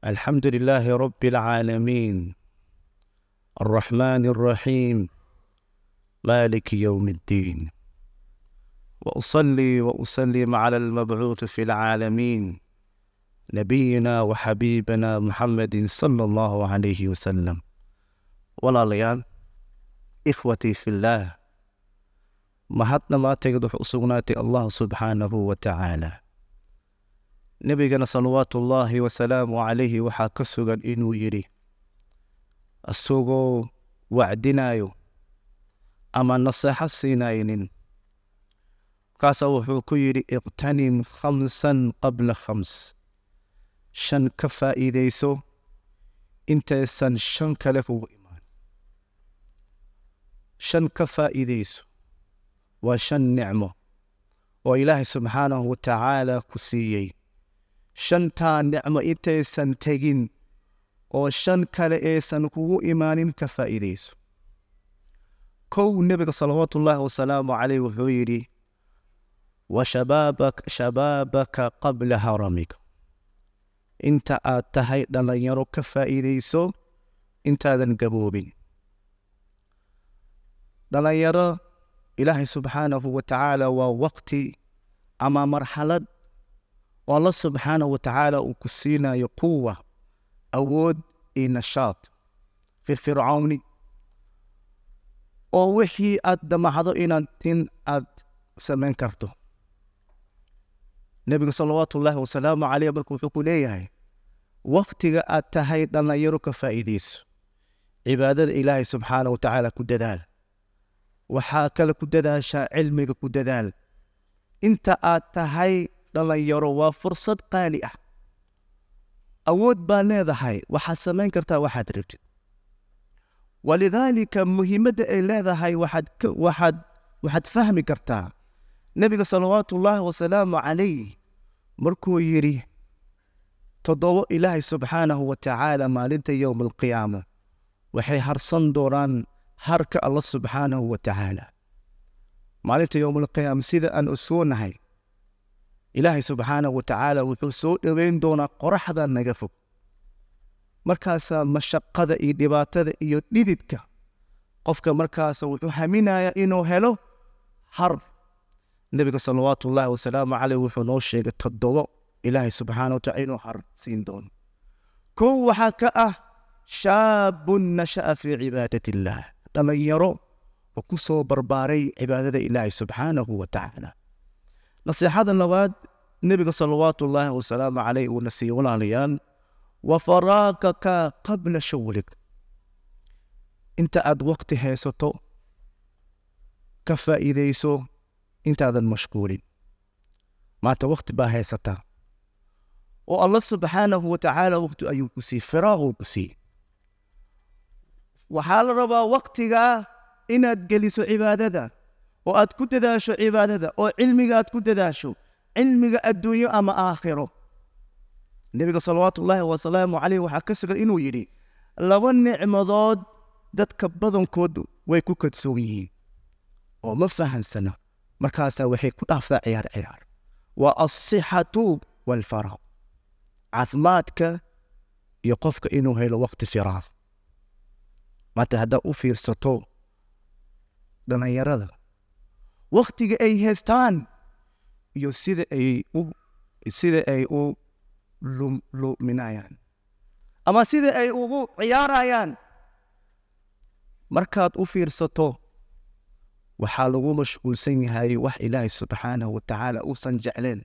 الحمد لله رب العالمين الرحمن الرحيم مالك يوم الدين واصلي واسلم على المبعوث في العالمين نبينا وحبيبنا محمد صلى الله عليه وسلم والاليان اخوتي في الله ما حتنا ما xusugnati الله سبحانه وتعالى nebigana salawaatuullaahi wasalaamu calayhi waxaa ka sugan inuu yidhi isagoo wacdinaayo ama naseexo siinaynin markaasaa wuxuu ku yidhi iqtanim khamsan qabla khams shan ka faa'iidayso intaysan shan kale kugu imaan shan ka faa'iidayso waa shan nicmo oo ilaahay subxaanahu wa tacaala ku siiyey shantaa nicmo intaysan tegin oo shan kale aysan kugu imaanin ka faa'iidayso kow nebiga salawaatu ullaahi wasalaamu caleyh wuxuu yidhi wa shabaabaka qabla haramika inta aad tahay dhallinyaro ka faa'iidayso intaadan gaboobin dhallinyaro ilaahay subxaanahu wa tacaala waa waqti ama marxalad oo alla subxaanah wa tacaala uu ku siinayo quwa awood iyo nashaad firfircowni oo wixii aad damacdo inaad in aad samayn karto nebiga salawaatu ullaahi wasalaamu caleyh marka wuxuu ku leeyahay waktiga aad tahay dhallinyaro ka faa'iidayso cibaadada ilaahay subxaanah wa tacaala ku dadaal waxaa kale ku dadaashaa cilmiga ku dadaal inta aad tahay dhallinyaro waa fursad qaali ah awood baa leedahay waxaad samayn kartaa waxaad rabtid walidaalika muhiimadda ay leedahay waxaad waxaad fahmi kartaa nebiga salawaatu ullaahi wasalaamu calayh markuu yidhi toddobo ilaahay subxaanahu wa tacaala maalinta yowma alqiyaama waxay harsan doonaan harka alla subxaanahu wa tacaala maalinta yowma sida aan usoonahay ilaahay subxaanahu wa tacaala wuxuu soo dhoweyn doonaa qoraxda naga fog markaasaa mashaqada iyo dhibaatada iyo dhididka qofka markaasa wuxuu haminaya inuu helo har nebiga salawaatu ullaahi wasalaamu caleyh wuxuu noo sheegay toddobo ilaahay subxaana wa tacala inuu har siin doono kow waxaa ka ah shaabun nasha'a fii cibaadati illaah dhallinyaro oo ku soo barbaaray cibaadada ilaahay subxaanahu wa tacaala naseexada labaad nebiga salawaatu ullaahi wasalaamu caleyh uuna siiyey walaalayaal wa faraakaka qabla shawlig inta aad waqti haysato ka faa'iidayso intaadan mashquulin maanta waqti baa haysataa oo allah subxaanahu wa tacaala waqti ayuu ku siiyey firaaquu ku siiyey waxaa la rabaa waqtigaa inaad geliso cibaadada oo aad ku dadaasho cibaadada oo cilmiga aad ku dadaasho cilmiga adduunyo ama aakhiro nebiga salawaatu ullaahi wasalaamu caleyh waxaa ka sugan inuu yidhi laba nicmadood dadka badankood way ku kadsoon yihiin oo ma fahansana markaasaa waxay ku dhaaftaa ciyaar ciyaar waa alsixatu waalfaraq caafimaadka iyo qofka inuu helo waqti firaaq maanta haddaa u fiirsato dhallinyarada wakhtiga ay haystaan iyo sida ay u sida ay u luminayaan ama sida ay ugu ciyaarayaan markaad u fiirsato waxaa lagu mashquulsan yahay wax ilaahay subxaanahu wa tacaala uusan jecleen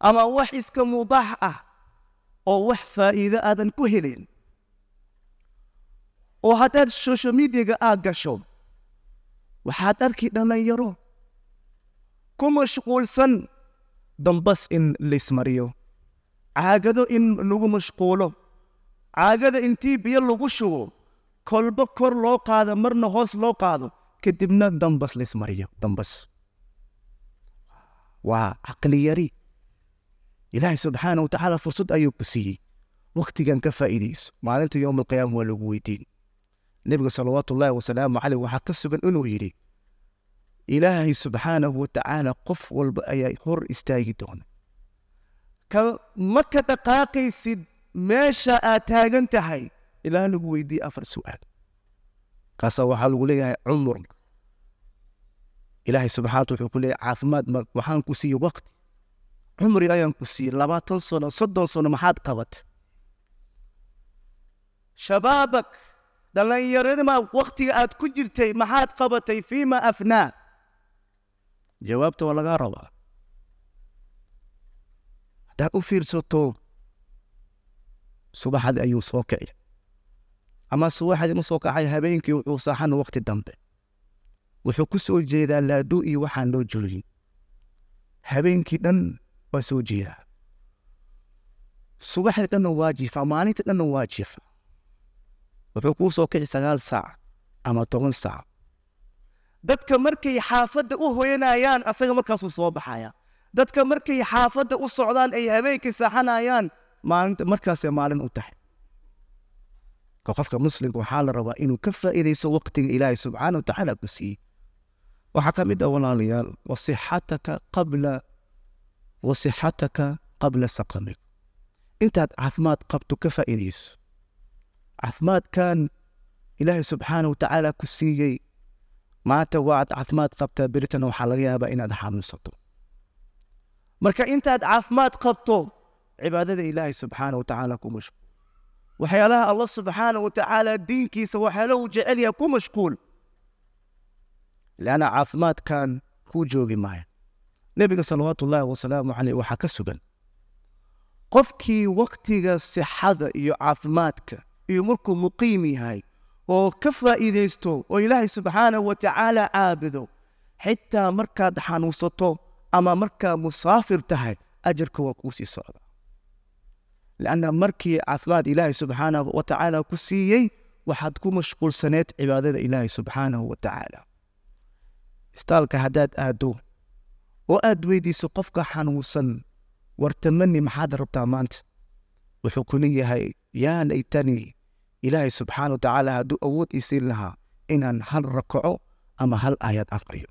ama wax iska mubaax ah oo wax faa'iido aadan ku helin oo haddaad social mediaga aad gasho waxaad arki dhallinyaro ku mashquulsan dambas in laismariyo caagado in lagu mashquulo caagada intii biyo lagu shubo kolbo kor loo qaado marna hoos loo qaado kadibna dambas laismariyo dambas waa caqli yari ilaahay subxaana watacaala fursad ayuu ku siiyey wakhtigan ka faa'iidayso maalinta yowma alqiyaama waa lagu weydiin nebiga salawaatu ullaahi wasalaamu caleyh waxaa ka sugan inuu yidhi ilaahay subxaanahu watacaala qof walba ayaa hor istaagi doona ma ka dhaqaaqaysid meesha aad taagan tahay ilaa lagu weydiiye afar su-aal kaasaa waxaa lagu leeyahay cumur ilaahay subxaanata wuxuu ku leeyahay caafimaad ma waxaan ku siiye waqti cumri ayaan ku siiye labaatan sano soddon sano maxaad qabat shabaabak dhallinyaradima waqtiga aad ku jirtay maxaad qabatay fiima afnaa jawaabta waa lagaa rabaa haddaad u fiirsato subaxdii ayuu soo kici ama subaxdii ma soo kacay habeenkii wuxuu saaxana waqti dambe wuxuu ku soo jeedaa laaduu iyo waxaan loo joogin habeenkii dhan waa soo jeedaa subaxdii dhanna waa jiifaa maalinta dhanna waa jiifaa wuxuu kuu soo kici sagaal saac ama toban saac dadka markay xaafadda u hoyanayaan asaga markaasuu soo baxaya dadka markay xaafadda u socdaan ay habeenkii saaxanayaan maalinta markaasay maalin u tahay qofka muslimka waxaa la rabaa inuu ka faa'iidayso waqtiga ilaahay subxaana wa tacaala ku siiyey waxaa ka mid ah walaalayaal wasixataka qabla wasixataka qabla saqamik intaad caafimaad qabto ka faa'iidayso caafimaadkan ilaahay subxaana wa tacaala ku siiyey maanta waad caafimaad qabtaa beritan waxaa laga yaabaa inaad xanuunsato marka intaad caafimaad qabto cibaadada ilaahay subxaana wa tacaala ku mashquul waxyaalaha allah subxaana wa tacaala diinkiisa waxyaalaha uu jecel yahay ku mashquul leanna caafimaadkan kuu joogi maayo nebiga salawaatu ullaahi wasalaamu caleyh waxaa ka sugan qofkii waktiga sixada iyo caafimaadka iyo markuu muqiim yahay oo ka faa'iidaysto oo ilaahay subxaanahu watacaala tacaala caabudo xitaa markaad xanuunsato ama markaa musaafir tahay ajarka waa kuu sii socda lanna markii caafimaad ilaahay subxaanahu wa tacaala ku siiyey waxaad ku mashquulsaneed cibaadada ilaahay subxaanahu wa tacaala istaalka haddaad aado oo aad weydiiso qofka xanuunsan wartamani maxaad rabtaa maanta wuxuu ku leeyahay yaa laytanii ilaahay subxaana watacaala hadduu awood ii siin lahaa inaan hal rakaco ama hal aayad aqriyo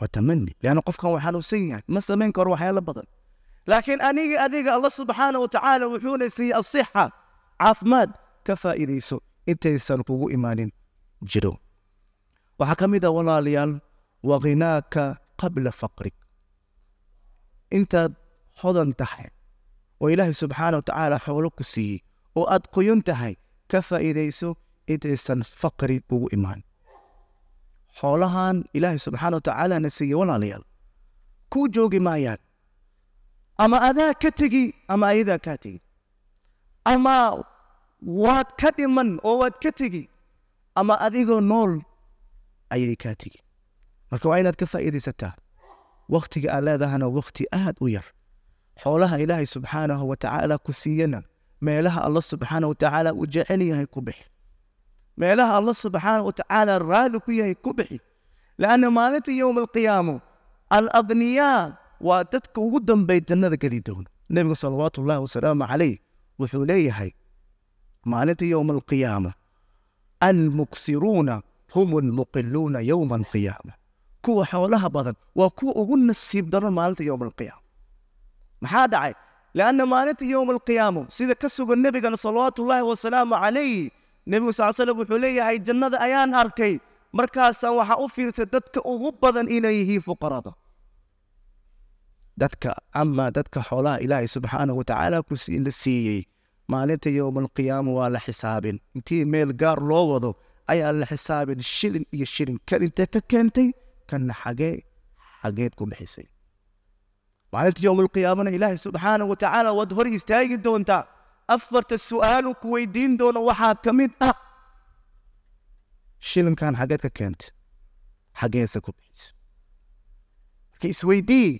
waa leanna qofkan waxaa loo yahay ma samayn karo waxyaala badan laakiin anigii adiga allah subxaana wa tacaala wuxuuna siiyey asixa caafimaad ka faa'iidayso intaysan kugu imaanin jiro waxaa ka mid a ah walaalayaal wa khinaaka qabla faqrig intaad hodan tahay oo ilaahay subxaana wa tacaala xoolo ku siiyey oo aad qoyon tahay ka faa'iidayso intaysan faqri ugu imaan xoolahan ilaahay subxaana wa tacaala na siiye walaalayaal kuu joogi maayaan ama adaa ka tegi ama ayadaa kaa tegi ama waad ka dhiman oo waad ka tegi ama adigoo nool ayay kaa tegi marka waa inaad ka faa'iidaysataa wakhtiga aad leedahana wakhti aad u yar xoolaha ilaahay subxaanahu wa tacaala ku siiyana meelaha alla subxaana watacaala uu jecel yahay ku bixi meelaha alla subxaana watacaala raalli ku yahay ku bixi laanna maalinta yowma alqiyaamo alaqniyaa waa dadka ugu dambay jannada geli doona nebigu salawaatu ullaahi wasalaamu calayh wuxuu leeyahay maalinta yowma alqiyaama almuksiruuna hum almuqiluuna yowma alqiyaama kuwa xoolaha badan waa kuwa ugu nasiib daran maalinta yowma alqiyaama maxaa dhacay lanna maalinta yowma alqiyaama sida ka sugan nebigana salawaatuullaahi wasalaamu calayh nebigu sal slm wuxuu leeyahay jannada ayaan arkay markaasaan waxaa u fiirsay dadka ugu badan inay yihiin fuqarada dadka amaa dadka xoolaha ilaahay subxaanahu watacaala la siiyey maalinta yowma alqiyaama waa la xisaabin intii meel gaar loo wado ayaa la xisaabin shilin iyo shilin kan intee ka keentay kanna xagee xageed maalinta yowm qiyaamana ilaahay subxaana wa tacaala waad hor istaagi doontaa afarta su aalu ku weydiin doona waxaa ka mid ah shilinkan xageed ka keenta xageesa ku bixisa marka isweydii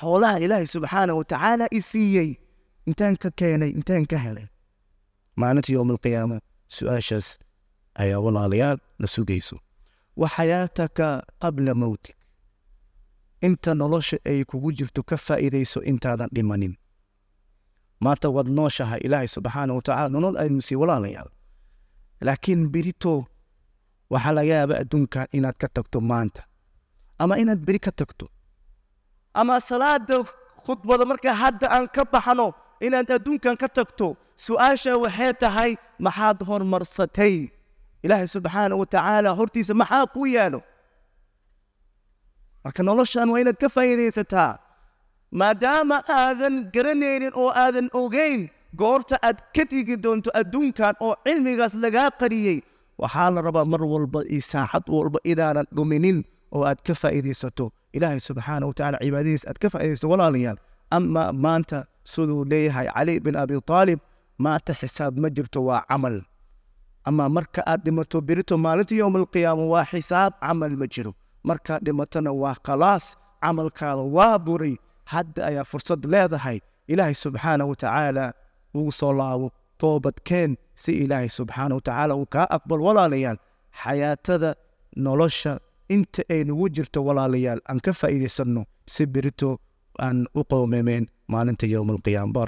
xoolaha ilaahay subxaana wa tacaala i siiyey intaan ka keenay intaan ka helay maalinta yowm alqiyaama su-aashaas ayaa walaalayaal la sugayso wa qabla mowtik inta nolosha ay kugu jirto ka faa'iidayso intaadan dhimanin maanta waad nooshaha ilaahay subxaana watacaala nolol aynu sii walaalayaal laakiin berito waxaa laga yaaba adduunkan inaad ka tagto maanta ama inaad beri ka tagto ama salaada khudbada marka hadda aan ka baxno inaad adduunkan ka tagto su-aasha waxay tahay maxaad hormarsatay ilaahay subxaana wa tacaala hortiisa maxaa kuu yaalo marka noloshaan waa inaad ka faa'iidaysataa maadaama aadan garanaynin oo aadan ogeyn goorta aad ka tegi doonto adduunkan oo cilmigaas lagaa qariyey waxaa la rabaa mar walba iyo saacad walba inaanan dhuminin oo aad ka faa'iidaysato ilaahay subxaana wa tacala cibaadadiis aad ka faa'iidaysato walaalayaal ama maanta siduu leeyahay cali bin abi aalib maanta xisaab ma jirto waa camal ama marka aad dhimato berito maalinta yowma waa xisaab camal ma jiro markaad dhimatona waa khalaas camalkaada waa buray hadda ayaa fursad leedahay ilaahay subxaana wa tacaala ugu soo laabo toobad keen si ilaahay subxaana wa tacaala uu kaa aqbal walaalayaal xayaatada nolosha inta ay jirto walaalayaal aan ka faa'iidaysanno si berito aan u qowmeemeen maalinta yowma alqiyaama